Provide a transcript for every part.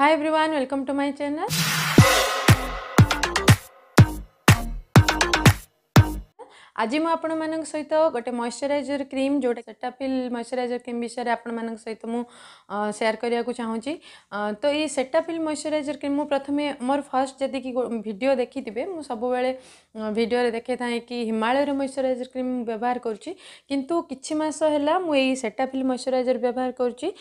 Hi everyone, welcome to my channel. आज मुझे सहित गोटे मॉइश्चराइजर क्रीम जो सेटाफिल मॉइश्चराइजर क्रीम विषय आपण सहित मुझार करने को चाहूँगी तो ये सेटाफिल मॉइश्चराइजर क्रीम मुझे प्रथम मोर फर्स्ट जैसे कि भिड देखी थे मुझे सब देखे था कि हिमालय मॉइश्चराइजर क्रीम व्यवहार करूँ किस मुझ सेटाफिल मॉइश्चराइजर व्यवहार करुच्ची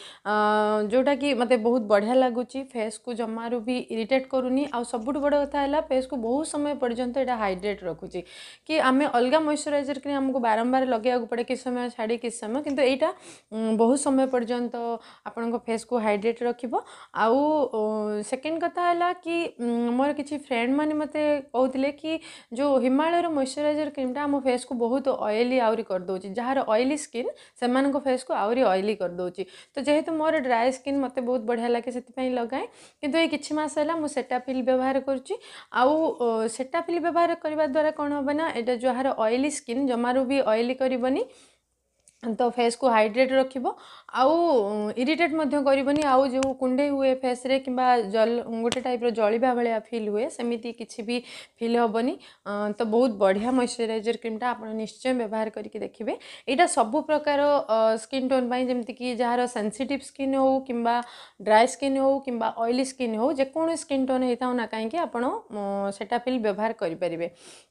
जोटा कि मत बहुत बढ़िया लगुच फेस को जमार भी इरीटेट करूनी आ सबुठ बड़ कथा फेस को बहुत समय पर्यटन यहाँ हाइड्रेट रखुच्छी कि आम अलग मॉइश्चराइजर कि आमको बारंबार लगे पड़े किस समय छाड़े किस समय कि बहुत समय पर्यंत आपको फेस को हाइड्रेट रख सेकेंड कथा है कि मोर कि फ्रेंड मैंने मत कहते कि जो हिमालय मॉइश्चराइजर क्रीमटा आम फेस को बहुत अएली आहरी करदे जार अएली स्किन से फेस को आहरी अएली करदे तो जेहेतु मोर ड्राए स्किन मत बहुत बढ़िया लगे से लगाए कि किसी है मुझे सेटाफिल व्यवहार करुच्ची व्यवहार करने द्वारा कौन हम ना यहाँ जो ଅଏଲି ସ୍କିନ୍ ଜମାରୁ ବି ଅଏଲି କରିବନି तो फेस को हाइड्रेट रख इरीटेट कर फेस रे कि जल गोटे टाइप जल्वा भाया फिल हुए सेमती किसी भी फिल हेनी तो बहुत बढ़िया मॉइश्चराइजर क्रीमटा आप निश्चय व्यवहार करके देखिए यहाँ सब प्रकार स्किन टोन जमीक जार सेनसीट स्किन हो कि ड्राई स्किन हो कि अएली स्किन होको स्किन टोन होता ना कहीं आप फिल व्यवहार करें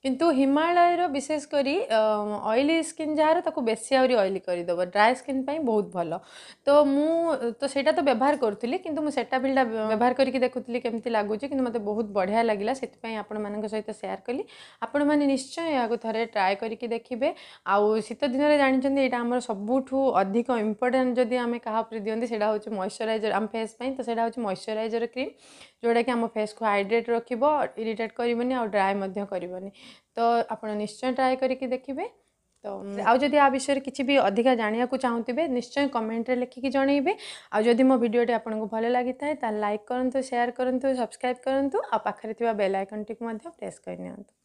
कि हिमालय विशेषकर अएली स्किन जार बेस आ फ्री करदेव ड्राए स्किन बहुत भल तो मु तो सेटा तो व्यवहार करुँगी कि सेटा फिल्डा व्यवहार करके देखुली केमती लगुच कि मतलब बहुत बढ़िया लगेगा से सहित सेयार कली आपण मैंने निश्चय या थे ट्राए करके देखिए आउ शीत दिन में जानते यहाँ आम सब अधिक इंपोर्टाट जदि आम क्या दिखते से मश्चराइजर आम फेस तो से मश्चराइजर क्रीम जोड़ा कि आम फेस को हाइड्रेट रख इरीटेट कर ड्राए करनी तो आप निश्चय ट्राए करके देखिए ତ ଆଉ ଯଦି ଆ ବିଷୟରେ କିଛି ବି ଅଧିକା ଜାଣିବାକୁ ଚାହୁଁଥିବେ ନିଶ୍ଚୟ କମେଣ୍ଟରେ ଲେଖିକି ଜଣେଇବେ ଆଉ ଯଦି ମୋ ଭିଡ଼ିଓଟି ଆପଣଙ୍କୁ ଭଲ ଲାଗିଥାଏ ତାହେଲେ ଲାଇକ୍ କରନ୍ତୁ ସେୟାର କରନ୍ତୁ ସବସ୍କ୍ରାଇବ୍ କରନ୍ତୁ ଆଉ ପାଖରେ ଥିବା ବେଲ୍ ଆଇକନ୍ଟିକୁ ମଧ୍ୟ ପ୍ରେସ୍ କରିନିଅନ୍ତୁ